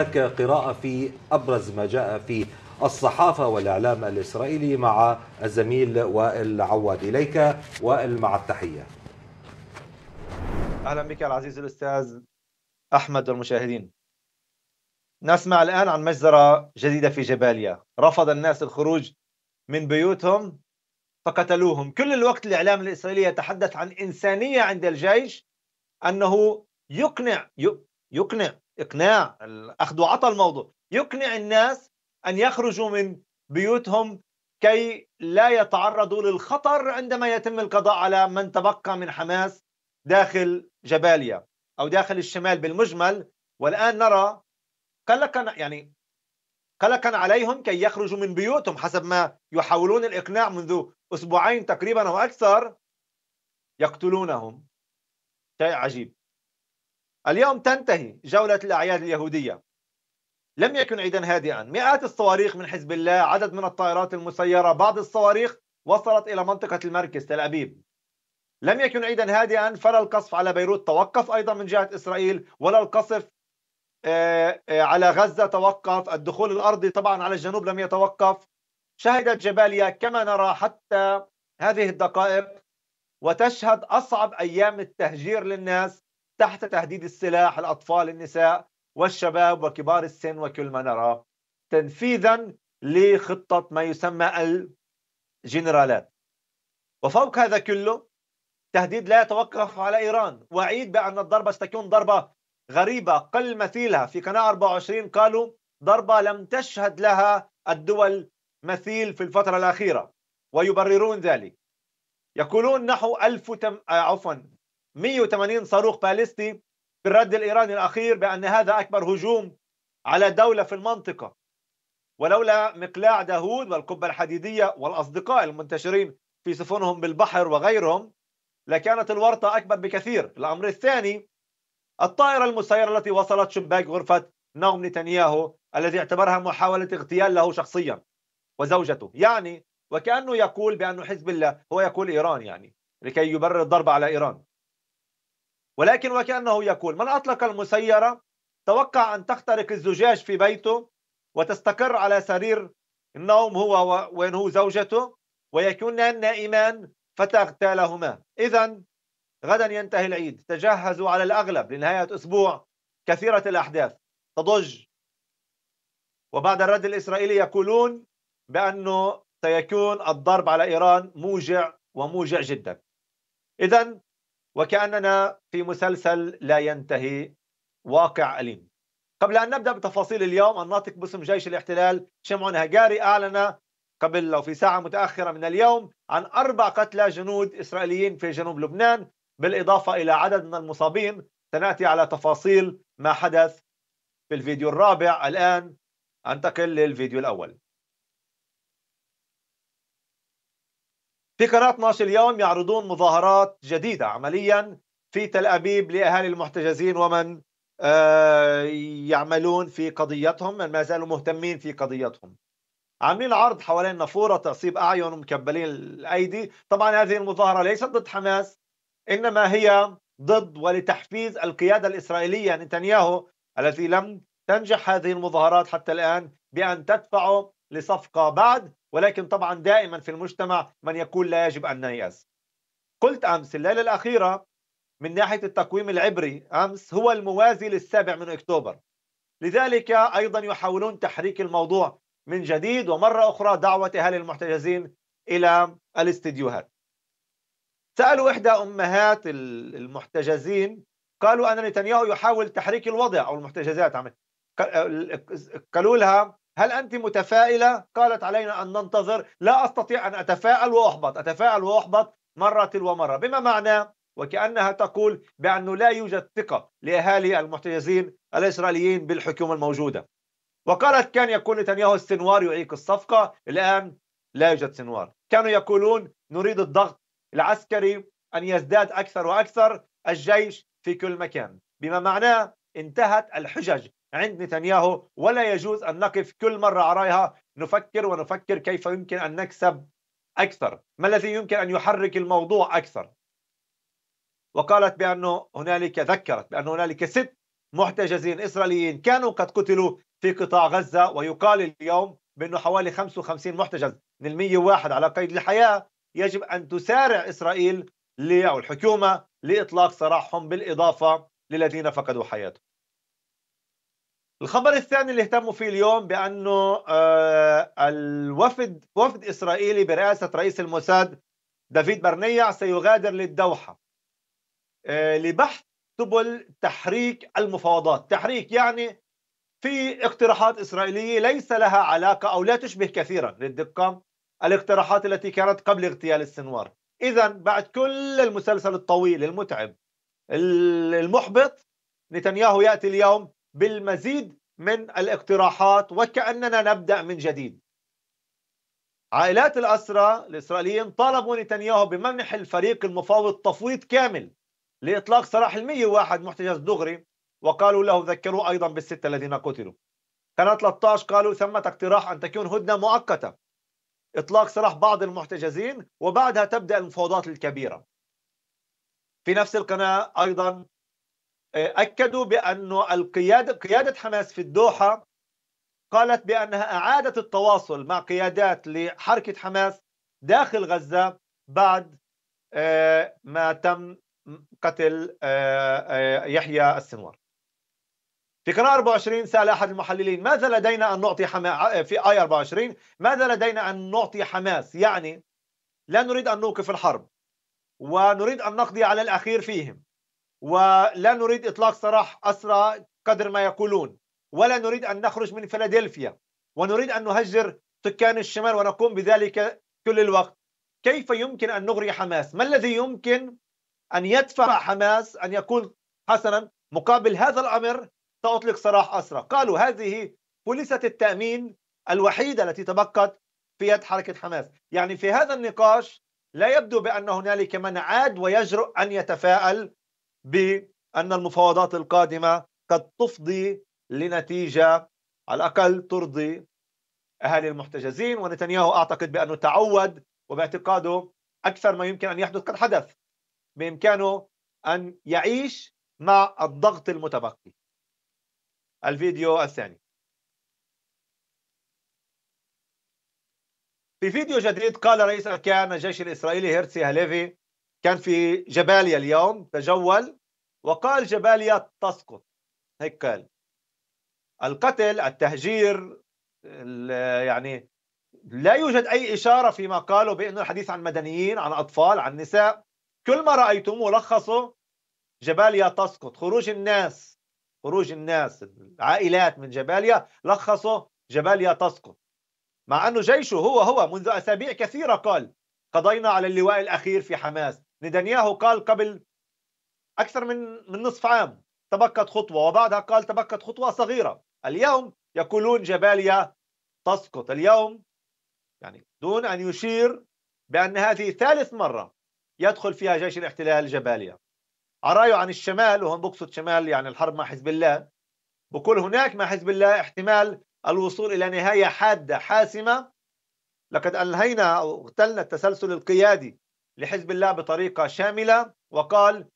هناك قراءة في أبرز ما جاء في الصحافة والإعلام الإسرائيلي مع الزميل وائل عواد إليك وائل مع التحية أهلا بك العزيز الأستاذ أحمد والمشاهدين نسمع الآن عن مجزرة جديدة في جباليا رفض الناس الخروج من بيوتهم فقتلوهم كل الوقت الإعلام الإسرائيلي يتحدث عن إنسانية عند الجيش أنه يقنع يقنع اقناع اخذ وعطى الموضوع يقنع الناس ان يخرجوا من بيوتهم كي لا يتعرضوا للخطر عندما يتم القضاء على من تبقى من حماس داخل جباليا او داخل الشمال بالمجمل والان نرى قلقا يعني قلقا عليهم كي يخرجوا من بيوتهم حسب ما يحاولون الاقناع منذ اسبوعين تقريبا او اكثر يقتلونهم شيء عجيب اليوم تنتهي جولة الأعياد اليهودية لم يكن عيدا هادئا مئات الصواريخ من حزب الله عدد من الطائرات المسيرة بعض الصواريخ وصلت إلى منطقة المركز تل أبيب لم يكن عيدا هادئا فلا القصف على بيروت توقف أيضا من جهة إسرائيل ولا القصف آه، آه، على غزة توقف الدخول الأرضي طبعا على الجنوب لم يتوقف شهدت جباليا كما نرى حتى هذه الدقائق وتشهد أصعب أيام التهجير للناس تحت تهديد السلاح الأطفال النساء والشباب وكبار السن وكل ما نراه تنفيذا لخطة ما يسمى الجنرالات وفوق هذا كله تهديد لا يتوقف على إيران وأعيد بأن الضربة ستكون ضربة غريبة قل مثيلها في قناة 24 قالوا ضربة لم تشهد لها الدول مثيل في الفترة الأخيرة ويبررون ذلك يقولون نحو ألف تم... آه، عفوا 180 صاروخ باليستي في الرد الإيراني الأخير بأن هذا أكبر هجوم على دولة في المنطقة ولولا مقلاع داود والقبة الحديدية والأصدقاء المنتشرين في سفنهم بالبحر وغيرهم لكانت الورطة أكبر بكثير الأمر الثاني الطائرة المسيرة التي وصلت شباك غرفة نوم نتنياهو الذي اعتبرها محاولة اغتيال له شخصيا وزوجته يعني وكأنه يقول بأن حزب الله هو يقول إيران يعني لكي يبرر الضربة على إيران ولكن وكأنه يقول من أطلق المسيرة توقع أن تخترق الزجاج في بيته وتستقر على سرير النوم هو وين هو زوجته ويكونان نائمان فتغتالهما إذا غدا ينتهي العيد تجهزوا على الأغلب لنهاية أسبوع كثيرة الأحداث تضج وبعد الرد الإسرائيلي يقولون بأنه سيكون الضرب على إيران موجع وموجع جدا إذا وكأننا في مسلسل لا ينتهي واقع أليم قبل أن نبدأ بتفاصيل اليوم الناطق باسم جيش الاحتلال شمعون هجاري أعلن قبل لو في ساعة متأخرة من اليوم عن أربع قتلى جنود إسرائيليين في جنوب لبنان بالإضافة إلى عدد من المصابين سنأتي على تفاصيل ما حدث في الفيديو الرابع الآن أنتقل للفيديو الأول في قناة ناش اليوم يعرضون مظاهرات جديدة عمليا في تل أبيب لأهالي المحتجزين ومن آه، يعملون في قضيتهم من ما زالوا مهتمين في قضيتهم عاملين عرض حوالين نافورة تعصيب أعين ومكبلين الأيدي طبعا هذه المظاهرة ليست ضد حماس إنما هي ضد ولتحفيز القيادة الإسرائيلية نتنياهو التي لم تنجح هذه المظاهرات حتى الآن بأن تدفعه لصفقة بعد ولكن طبعا دائما في المجتمع من يقول لا يجب أن نيأس قلت أمس الليلة الأخيرة من ناحية التقويم العبري أمس هو الموازي للسابع من أكتوبر لذلك أيضا يحاولون تحريك الموضوع من جديد ومرة أخرى دعوة أهالي المحتجزين إلى الاستديوهات سألوا إحدى أمهات المحتجزين قالوا أن نتنياهو يحاول تحريك الوضع أو المحتجزات عمل قالوا لها هل أنت متفائلة؟ قالت علينا أن ننتظر لا أستطيع أن أتفائل وأحبط أتفائل وأحبط مرة تلو مرة بما معناه وكأنها تقول بأنه لا يوجد ثقة لأهالي المحتجزين الإسرائيليين بالحكومة الموجودة وقالت كان يكون نتنياهو السنوار يعيق الصفقة الآن لا يوجد سنوار كانوا يقولون نريد الضغط العسكري أن يزداد أكثر وأكثر الجيش في كل مكان بما معناه انتهت الحجج عند نتنياهو ولا يجوز أن نقف كل مرة عرايها نفكر ونفكر كيف يمكن أن نكسب أكثر ما الذي يمكن أن يحرك الموضوع أكثر وقالت بأنه هنالك ذكرت بأن هنالك ست محتجزين إسرائيليين كانوا قد قتلوا في قطاع غزة ويقال اليوم بأنه حوالي 55 محتجز من المية واحد على قيد الحياة يجب أن تسارع إسرائيل أو الحكومة لإطلاق سراحهم بالإضافة للذين فقدوا حياتهم الخبر الثاني اللي اهتموا فيه اليوم بانه آه، الوفد وفد اسرائيلي برئاسه رئيس الموساد دافيد برنيع سيغادر للدوحه آه، لبحث سبل تحريك المفاوضات، تحريك يعني في اقتراحات اسرائيليه ليس لها علاقه او لا تشبه كثيرا للدقه الاقتراحات التي كانت قبل اغتيال السنوار، اذا بعد كل المسلسل الطويل المتعب المحبط نتنياهو ياتي اليوم بالمزيد من الاقتراحات وكأننا نبدأ من جديد عائلات الأسرى الإسرائيليين طالبوا نتنياهو بمنح الفريق المفاوض تفويض كامل لإطلاق سراح المية واحد محتجز دغري وقالوا له ذكروا أيضا بالستة الذين قتلوا قناة 13 قالوا ثمة اقتراح أن تكون هدنة مؤقتة إطلاق سراح بعض المحتجزين وبعدها تبدأ المفاوضات الكبيرة في نفس القناة أيضا أكدوا بأنه القيادة قيادة حماس في الدوحة قالت بأنها أعادت التواصل مع قيادات لحركة حماس داخل غزة بعد آه، ما تم قتل آه، آه، يحيى السنوار في قناة 24 سأل أحد المحللين ماذا لدينا أن نعطي حماس في آي 24 ماذا لدينا أن نعطي حماس يعني لا نريد أن نوقف الحرب ونريد أن نقضي على الأخير فيهم ولا نريد إطلاق سراح أسرى قدر ما يقولون ولا نريد أن نخرج من فيلادلفيا ونريد أن نهجر سكان الشمال ونقوم بذلك كل الوقت كيف يمكن أن نغري حماس؟ ما الذي يمكن أن يدفع حماس أن يقول حسنا مقابل هذا الأمر سأطلق سراح أسرى قالوا هذه بوليسة التأمين الوحيدة التي تبقت في يد حركة حماس يعني في هذا النقاش لا يبدو بأن هنالك من عاد ويجرؤ أن يتفاءل بأن المفاوضات القادمة قد تفضي لنتيجة على الأقل ترضي أهالي المحتجزين ونتنياهو أعتقد بأنه تعود وباعتقاده أكثر ما يمكن أن يحدث قد حدث بإمكانه أن يعيش مع الضغط المتبقي الفيديو الثاني في فيديو جديد قال رئيس أركان الجيش الإسرائيلي هيرتسي هليفي كان في جباليا اليوم تجول وقال جباليا تسقط هيك قال القتل التهجير يعني لا يوجد أي إشارة فيما قالوا بأنه الحديث عن مدنيين عن أطفال عن نساء كل ما رأيتموه لخصوا جباليا تسقط خروج الناس خروج الناس العائلات من جباليا لخصوا جباليا تسقط مع أنه جيشه هو هو منذ أسابيع كثيرة قال قضينا على اللواء الأخير في حماس نتنياهو قال قبل أكثر من من نصف عام تبقت خطوة وبعدها قال تبقت خطوة صغيرة اليوم يقولون جباليا تسقط اليوم يعني دون أن يشير بأن هذه ثالث مرة يدخل فيها جيش الاحتلال جباليا عرايه عن الشمال وهم بقصد شمال يعني الحرب مع حزب الله بقول هناك مع حزب الله احتمال الوصول إلى نهاية حادة حاسمة لقد أنهينا أو اغتلنا التسلسل القيادي لحزب الله بطريقه شامله وقال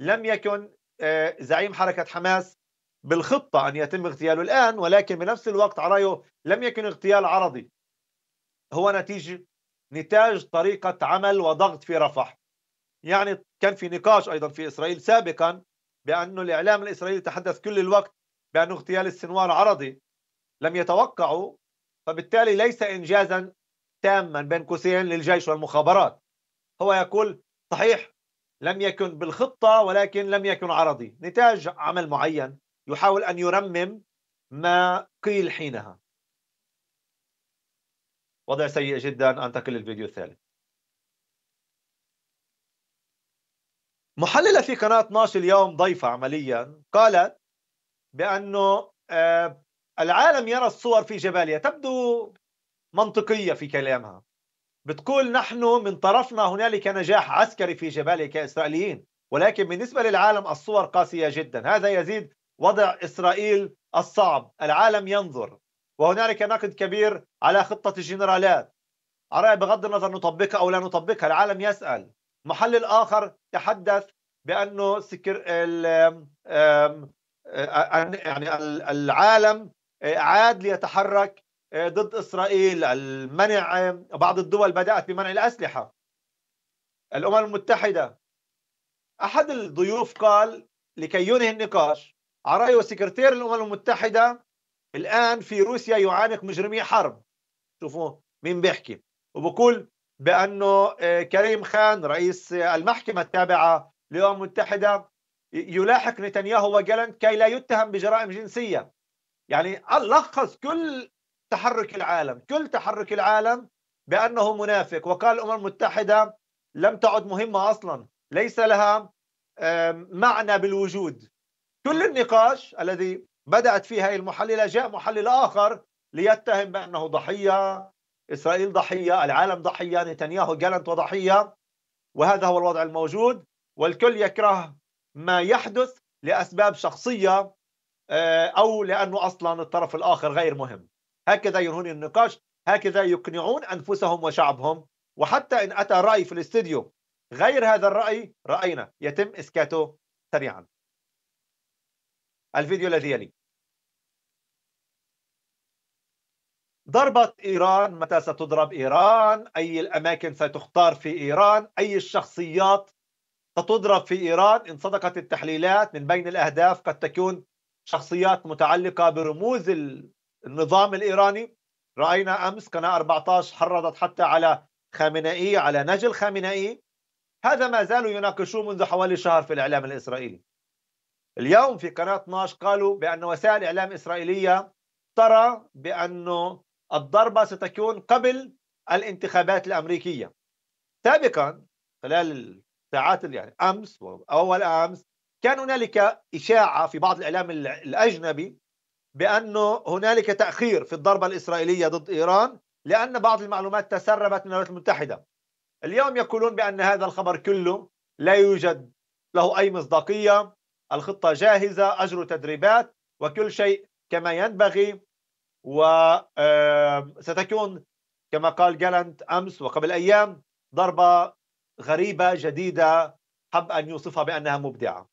لم يكن آه، زعيم حركه حماس بالخطه ان يتم اغتياله الان ولكن بنفس الوقت على رايه لم يكن اغتيال عرضي هو نتيجه نتاج طريقه عمل وضغط في رفح يعني كان في نقاش ايضا في اسرائيل سابقا بانه الاعلام الاسرائيلي تحدث كل الوقت بان اغتيال السنوار عرضي لم يتوقعوا فبالتالي ليس انجازا تاما بين قوسين للجيش والمخابرات هو يقول صحيح لم يكن بالخطة ولكن لم يكن عرضي نتاج عمل معين يحاول أن يرمم ما قيل حينها وضع سيء جدا أنتقل للفيديو الثالث محللة في قناة 12 اليوم ضيفة عمليا قالت بأنه آه، العالم يرى الصور في جباليا تبدو منطقية في كلامها بتقول نحن من طرفنا هنالك نجاح عسكري في جبالك كإسرائيليين ولكن بالنسبة للعالم الصور قاسية جدا هذا يزيد وضع إسرائيل الصعب العالم ينظر وهنالك نقد كبير على خطة الجنرالات على بغض النظر نطبقها أو لا نطبقها العالم يسأل محلل آخر تحدث بأنه سكر يعني العالم عاد ليتحرك آه، ضد اسرائيل المنع بعض الدول بدات بمنع الاسلحه الامم المتحده احد الضيوف قال لكي ينهي النقاش على رايه سكرتير الامم المتحده الان في روسيا يعانق مجرمي حرب شوفوا مين بيحكي وبقول بانه آه، كريم خان رئيس المحكمه التابعه للامم المتحده يلاحق نتنياهو وجالنت كي لا يتهم بجرائم جنسيه يعني لخص كل تحرك العالم كل تحرك العالم بأنه منافق وقال الأمم المتحدة لم تعد مهمة أصلا ليس لها معنى بالوجود كل النقاش الذي بدأت فيه هذه المحللة جاء محلل آخر ليتهم بأنه ضحية إسرائيل ضحية العالم ضحية نتنياهو جالنت وضحية وهذا هو الوضع الموجود والكل يكره ما يحدث لأسباب شخصية آه، أو لأنه أصلا الطرف الآخر غير مهم هكذا ينهون النقاش هكذا يقنعون أنفسهم وشعبهم وحتى إن أتى رأي في الاستديو غير هذا الرأي رأينا يتم إسكاته سريعا الفيديو الذي يلي ضربت إيران متى ستضرب إيران أي الأماكن ستختار في إيران أي الشخصيات ستضرب في إيران إن صدقت التحليلات من بين الأهداف قد تكون شخصيات متعلقة برموز ال... النظام الايراني راينا امس قناه 14 حرضت حتى على خامنئي على نجل خامنئي هذا ما زالوا يناقشوه منذ حوالي شهر في الاعلام الاسرائيلي اليوم في قناه 12 قالوا بان وسائل اعلام اسرائيليه ترى بانه الضربه ستكون قبل الانتخابات الامريكيه سابقا خلال الساعات يعني امس واول امس كان هنالك اشاعه في بعض الاعلام الاجنبي بأنه هنالك تأخير في الضربة الإسرائيلية ضد إيران لأن بعض المعلومات تسربت من الولايات المتحدة اليوم يقولون بأن هذا الخبر كله لا يوجد له أي مصداقية الخطة جاهزة أجروا تدريبات وكل شيء كما ينبغي وستكون كما قال جالنت أمس وقبل أيام ضربة غريبة جديدة حب أن يوصفها بأنها مبدعة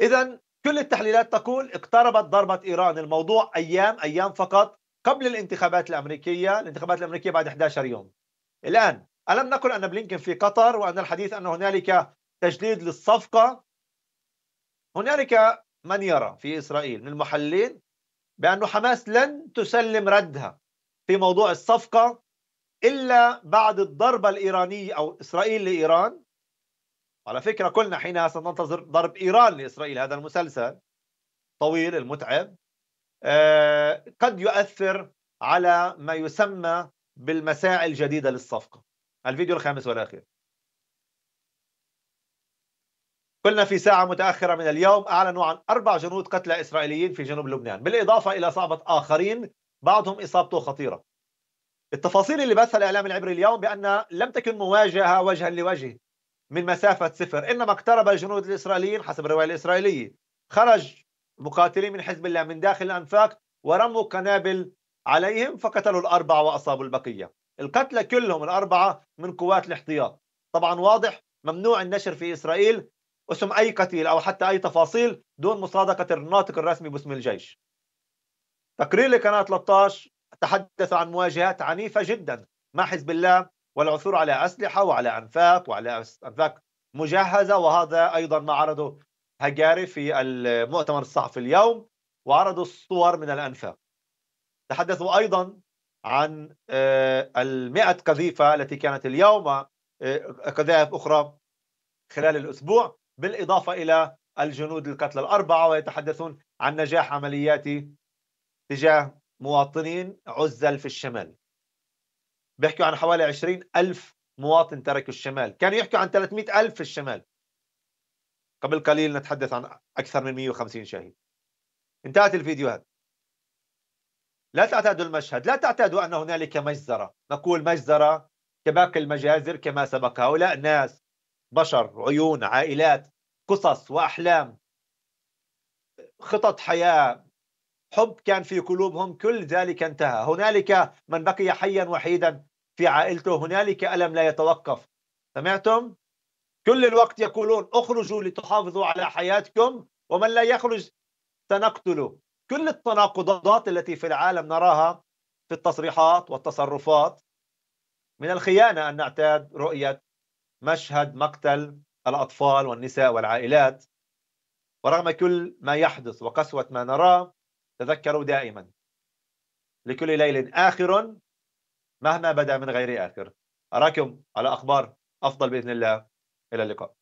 إذا كل التحليلات تقول اقتربت ضربة إيران الموضوع أيام أيام فقط قبل الانتخابات الأمريكية الانتخابات الأمريكية بعد 11 يوم الآن ألم نقل أن بلينكن في قطر وأن الحديث أن هنالك تجديد للصفقة هنالك من يرى في إسرائيل من المحللين بأن حماس لن تسلم ردها في موضوع الصفقة إلا بعد الضربة الإيرانية أو إسرائيل لإيران على فكرة كلنا حينها سننتظر ضرب إيران لإسرائيل هذا المسلسل طويل المتعب آه، قد يؤثر على ما يسمى بالمساعي الجديدة للصفقة الفيديو الخامس والأخير قلنا في ساعة متأخرة من اليوم أعلنوا عن أربع جنود قتلى إسرائيليين في جنوب لبنان بالإضافة إلى صعبة آخرين بعضهم إصابته خطيرة التفاصيل اللي بثها الإعلام العبري اليوم بأن لم تكن مواجهة وجها لوجه من مسافة صفر إنما اقترب الجنود الإسرائيليين حسب الرواية الإسرائيلية خرج مقاتلين من حزب الله من داخل الأنفاق ورموا قنابل عليهم فقتلوا الأربعة وأصابوا البقية القتلى كلهم الأربعة من قوات الاحتياط طبعا واضح ممنوع النشر في إسرائيل اسم أي قتيل أو حتى أي تفاصيل دون مصادقة الناطق الرسمي باسم الجيش تقرير لقناة 13 تحدث عن مواجهات عنيفة جدا مع حزب الله والعثور على أسلحة وعلى أنفاق وعلى أنفاق مجهزة وهذا أيضا ما عرضه هجاري في المؤتمر الصحفي اليوم وعرضوا الصور من الأنفاق تحدثوا أيضا عن آه، المئة قذيفة التي كانت اليوم آه، قذائف أخرى خلال الأسبوع بالإضافة إلى الجنود القتلى الأربعة ويتحدثون عن نجاح عمليات تجاه مواطنين عزل في الشمال بيحكوا عن حوالي 20 ألف مواطن تركوا الشمال كانوا يحكوا عن 300 ألف في الشمال قبل قليل نتحدث عن أكثر من 150 شهيد انتهت الفيديوهات لا تعتادوا المشهد لا تعتادوا أن هنالك مجزرة نقول مجزرة كباقي المجازر كما سبق هؤلاء ناس بشر عيون عائلات قصص وأحلام خطط حياة حب كان في قلوبهم كل ذلك انتهى هنالك من بقي حيا وحيدا في عائلته هنالك ألم لا يتوقف سمعتم؟ كل الوقت يقولون اخرجوا لتحافظوا على حياتكم ومن لا يخرج سنقتله كل التناقضات التي في العالم نراها في التصريحات والتصرفات من الخيانة أن نعتاد رؤية مشهد مقتل الأطفال والنساء والعائلات ورغم كل ما يحدث وقسوة ما نراه تذكروا دائما لكل ليل آخر مهما بدا من غير آخر أراكم على أخبار أفضل بإذن الله إلى اللقاء